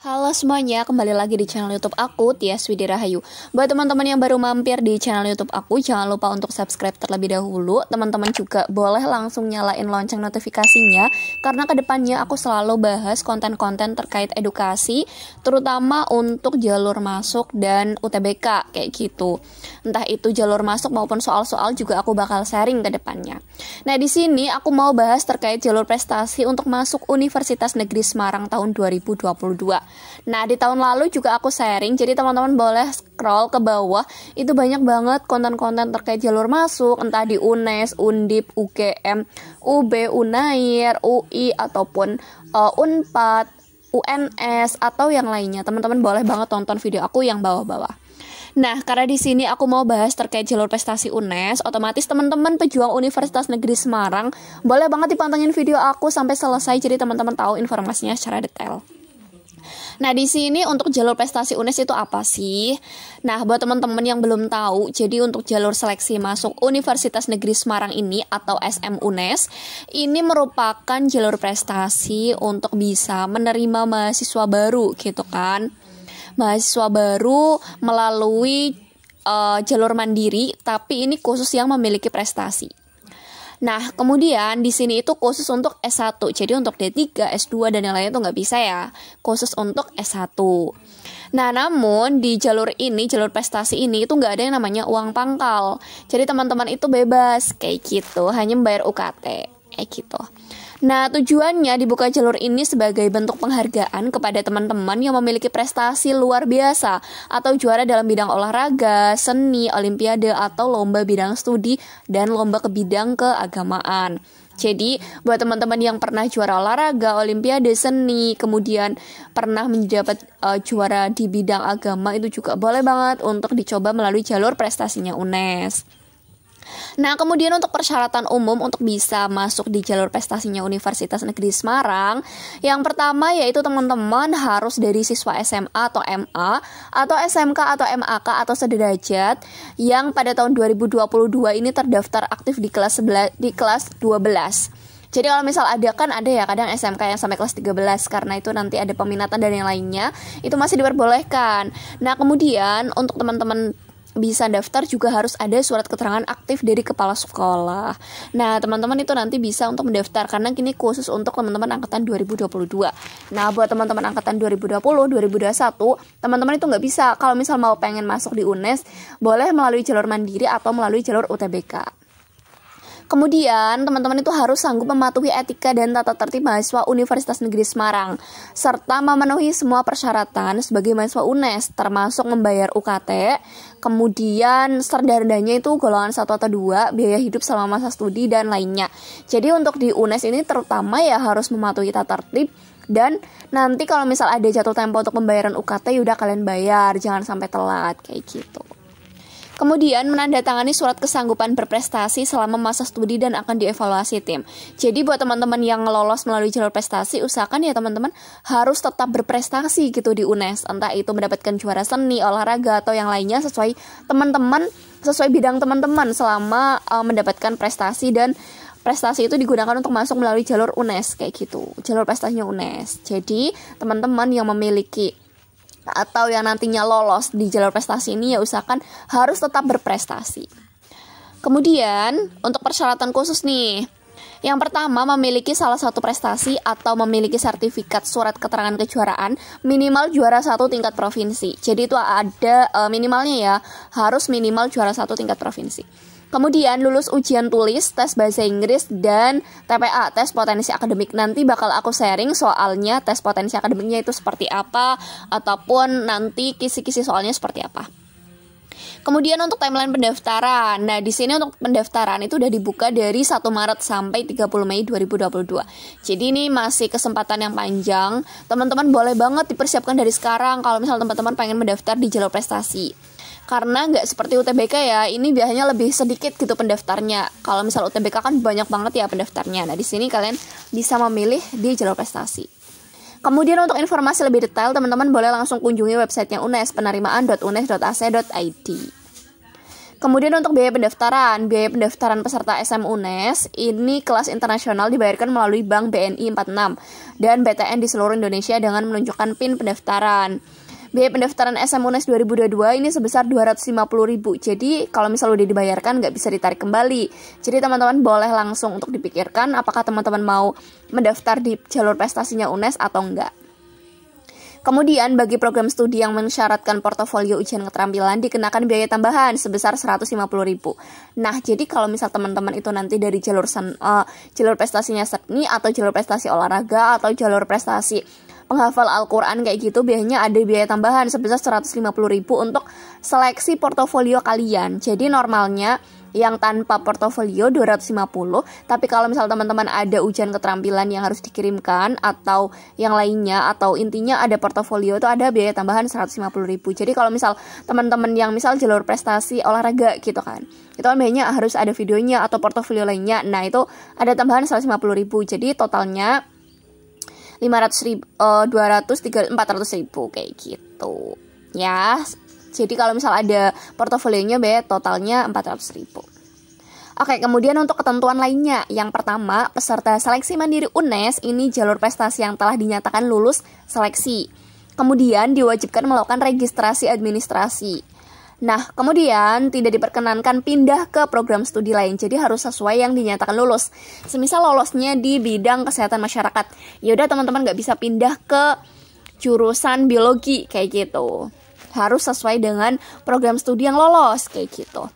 Halo semuanya, kembali lagi di channel YouTube aku, Tias Widirahayu. Buat teman-teman yang baru mampir di channel YouTube aku, jangan lupa untuk subscribe terlebih dahulu. Teman-teman juga boleh langsung nyalain lonceng notifikasinya, karena kedepannya aku selalu bahas konten-konten terkait edukasi, terutama untuk jalur masuk dan UTBK, kayak gitu. Entah itu jalur masuk maupun soal-soal juga aku bakal sharing kedepannya. Nah, di sini aku mau bahas terkait jalur prestasi untuk masuk Universitas Negeri Semarang tahun 2022. Nah, di tahun lalu juga aku sharing, jadi teman-teman boleh scroll ke bawah. Itu banyak banget konten-konten terkait jalur masuk, entah di UNES, Undip, UGM, UB, UNAIR, UI ataupun uh, UNPAD, UNS atau yang lainnya. Teman-teman boleh banget tonton video aku yang bawah-bawah. Nah, karena di sini aku mau bahas terkait jalur prestasi UNES, otomatis teman-teman pejuang Universitas Negeri Semarang boleh banget dipantengin video aku sampai selesai jadi teman-teman tahu informasinya secara detail. Nah, di sini untuk jalur prestasi UNES itu apa sih? Nah, buat teman-teman yang belum tahu, jadi untuk jalur seleksi masuk Universitas Negeri Semarang ini atau SM UNES, ini merupakan jalur prestasi untuk bisa menerima mahasiswa baru gitu kan. Mahasiswa baru melalui uh, jalur mandiri, tapi ini khusus yang memiliki prestasi. Nah, kemudian di sini itu khusus untuk S1. Jadi untuk D3, S2 dan yang lain itu nggak bisa ya. Khusus untuk S1. Nah, namun di jalur ini, jalur prestasi ini itu nggak ada yang namanya uang pangkal. Jadi teman-teman itu bebas kayak gitu, hanya membayar UKT kayak eh, gitu. Nah, tujuannya dibuka jalur ini sebagai bentuk penghargaan kepada teman-teman yang memiliki prestasi luar biasa atau juara dalam bidang olahraga, seni, olimpiade, atau lomba bidang studi dan lomba ke bidang keagamaan. Jadi, buat teman-teman yang pernah juara olahraga, olimpiade, seni, kemudian pernah mendapat uh, eh, juara di bidang agama itu juga boleh banget untuk dicoba melalui jalur prestasinya UNES. Nah, kemudian untuk persyaratan umum untuk bisa masuk di jalur prestasinya Universitas Negeri Semarang, yang pertama yaitu teman-teman harus dari siswa SMA atau MA atau SMK atau MAK atau sederajat yang pada tahun 2022 ini terdaftar aktif di kelas 11 di kelas 12. Jadi kalau misal ada kan ada ya kadang SMK yang sampai kelas 13 karena itu nanti ada peminatan dan yang lainnya itu masih diperbolehkan. Nah, kemudian untuk teman-teman bisa daftar juga harus ada surat keterangan aktif dari kepala sekolah. Nah, teman-teman itu nanti bisa untuk mendaftar karena kini khusus untuk teman-teman angkatan 2022. Nah, buat teman-teman angkatan 2020, 2021, teman-teman itu nggak bisa kalau misal mau pengen masuk di UNES, boleh melalui jalur mandiri atau melalui jalur UTBK. Kemudian, teman-teman itu harus sanggup mematuhi etika dan tata tertib mahasiswa Universitas Negeri Semarang, serta memenuhi semua persyaratan sebagai mahasiswa UNES, termasuk membayar UKT, kemudian serdardanya itu golongan 1 atau 2, biaya hidup selama masa studi, dan lainnya. Jadi untuk di UNES ini terutama ya harus mematuhi tata tertib, dan nanti kalau misal ada jatuh tempo untuk pembayaran UKT, yaudah kalian bayar, jangan sampai telat, kayak gitu. Kemudian menandatangani surat kesanggupan berprestasi selama masa studi dan akan dievaluasi tim. Jadi buat teman-teman yang lolos melalui jalur prestasi, usahakan ya teman-teman harus tetap berprestasi gitu di UNES. Entah itu mendapatkan juara seni, olahraga atau yang lainnya sesuai teman-teman sesuai bidang teman-teman selama uh, mendapatkan prestasi dan prestasi itu digunakan untuk masuk melalui jalur UNES kayak gitu. Jalur prestasinya UNES. Jadi, teman-teman yang memiliki atau yang nantinya lolos di jalur prestasi ini ya usahakan harus tetap berprestasi. Kemudian, untuk persyaratan khusus nih. Yang pertama, memiliki salah satu prestasi atau memiliki sertifikat surat keterangan kejuaraan minimal juara satu tingkat provinsi. Jadi itu ada uh, minimalnya ya, harus minimal juara satu tingkat provinsi. Kemudian lulus ujian tulis, tes bahasa Inggris dan TPA, tes potensi akademik. Nanti bakal aku sharing soalnya tes potensi akademiknya itu seperti apa ataupun nanti kisi-kisi soalnya seperti apa. Kemudian untuk timeline pendaftaran. Nah, di sini untuk pendaftaran itu udah dibuka dari 1 Maret sampai 30 Mei 2022. Jadi ini masih kesempatan yang panjang. Teman-teman boleh banget dipersiapkan dari sekarang kalau misal teman-teman pengen mendaftar di jalur prestasi karena nggak seperti UTBK ya ini biasanya lebih sedikit gitu pendaftarnya kalau misal UTBK kan banyak banget ya pendaftarnya nah di sini kalian bisa memilih di jalur prestasi Kemudian untuk informasi lebih detail, teman-teman boleh langsung kunjungi websitenya UNES, penerimaan.unes.ac.id. Kemudian untuk biaya pendaftaran, biaya pendaftaran peserta SM UNES ini kelas internasional dibayarkan melalui Bank BNI 46 dan BTN di seluruh Indonesia dengan menunjukkan PIN pendaftaran biaya pendaftaran SM UNES 2022 ini sebesar 250.000. Jadi kalau misal udah dibayarkan nggak bisa ditarik kembali. Jadi teman-teman boleh langsung untuk dipikirkan apakah teman-teman mau mendaftar di jalur prestasinya UNES atau enggak. Kemudian bagi program studi yang mensyaratkan portofolio ujian keterampilan dikenakan biaya tambahan sebesar 150.000. Nah, jadi kalau misal teman-teman itu nanti dari jalur sen, uh, jalur prestasinya seni atau jalur prestasi olahraga atau jalur prestasi penghafal Al-Quran kayak gitu biayanya ada biaya tambahan sebesar 150 ribu untuk seleksi portofolio kalian. Jadi normalnya yang tanpa portofolio 250 tapi kalau misal teman-teman ada ujian keterampilan yang harus dikirimkan atau yang lainnya atau intinya ada portofolio itu ada biaya tambahan 150 ribu jadi kalau misal teman-teman yang misal jalur prestasi olahraga gitu kan itu kan biayanya harus ada videonya atau portofolio lainnya nah itu ada tambahan 150 ribu jadi totalnya 500 ribu, uh, 200, 300, 400 ribu kayak gitu ya. Jadi kalau misal ada portofolionya be totalnya 400 ribu. Oke, kemudian untuk ketentuan lainnya, yang pertama, peserta seleksi mandiri UNES ini jalur prestasi yang telah dinyatakan lulus seleksi. Kemudian diwajibkan melakukan registrasi administrasi. Nah, kemudian tidak diperkenankan pindah ke program studi lain. Jadi harus sesuai yang dinyatakan lulus. Semisal lolosnya di bidang kesehatan masyarakat. yaudah teman-teman nggak bisa pindah ke jurusan biologi kayak gitu. Harus sesuai dengan program studi yang lolos kayak gitu.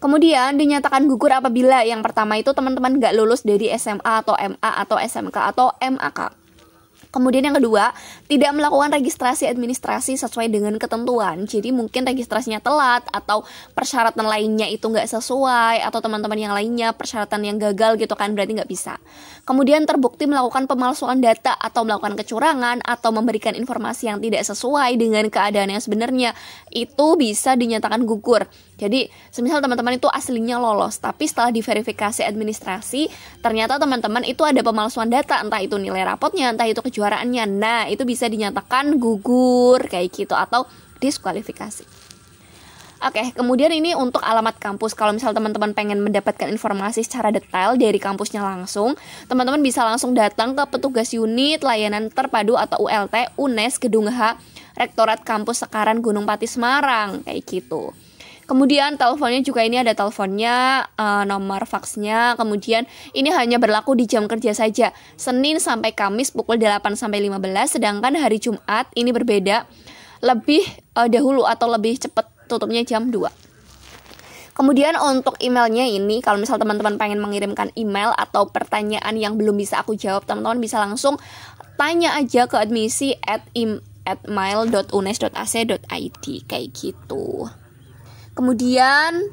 Kemudian dinyatakan gugur apabila yang pertama itu teman-teman nggak lulus dari SMA atau MA atau SMK atau MAK Kemudian yang kedua, tidak melakukan registrasi administrasi sesuai dengan ketentuan. Jadi mungkin registrasinya telat atau persyaratan lainnya itu nggak sesuai atau teman-teman yang lainnya persyaratan yang gagal gitu kan berarti nggak bisa. Kemudian terbukti melakukan pemalsuan data atau melakukan kecurangan atau memberikan informasi yang tidak sesuai dengan keadaan yang sebenarnya itu bisa dinyatakan gugur jadi, semisal teman-teman itu aslinya lolos, tapi setelah diverifikasi administrasi, ternyata teman-teman itu ada pemalsuan data, entah itu nilai rapotnya, entah itu kejuaraannya. Nah, itu bisa dinyatakan gugur kayak gitu atau diskualifikasi. Oke, kemudian ini untuk alamat kampus. Kalau misal teman-teman pengen mendapatkan informasi secara detail dari kampusnya langsung, teman-teman bisa langsung datang ke petugas unit layanan terpadu atau ULT UNES Gedung H Rektorat Kampus Sekaran Gunung Pati Semarang kayak gitu. Kemudian teleponnya juga ini ada teleponnya, uh, nomor faxnya. Kemudian ini hanya berlaku di jam kerja saja, Senin sampai Kamis pukul 8 sampai 15, sedangkan hari Jumat ini berbeda, lebih uh, dahulu atau lebih cepat tutupnya jam 2. Kemudian untuk emailnya ini, kalau misal teman-teman pengen mengirimkan email atau pertanyaan yang belum bisa aku jawab, teman-teman bisa langsung tanya aja ke admisi at, im, at mail.unes.ac.id kayak gitu. Kemudian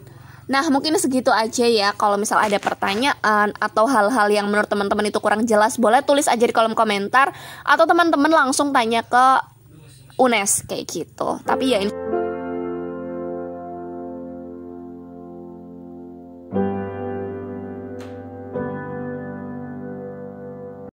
Nah, mungkin segitu aja ya. Kalau misal ada pertanyaan atau hal-hal yang menurut teman-teman itu kurang jelas, boleh tulis aja di kolom komentar atau teman-teman langsung tanya ke UNES kayak gitu. Tapi ya ini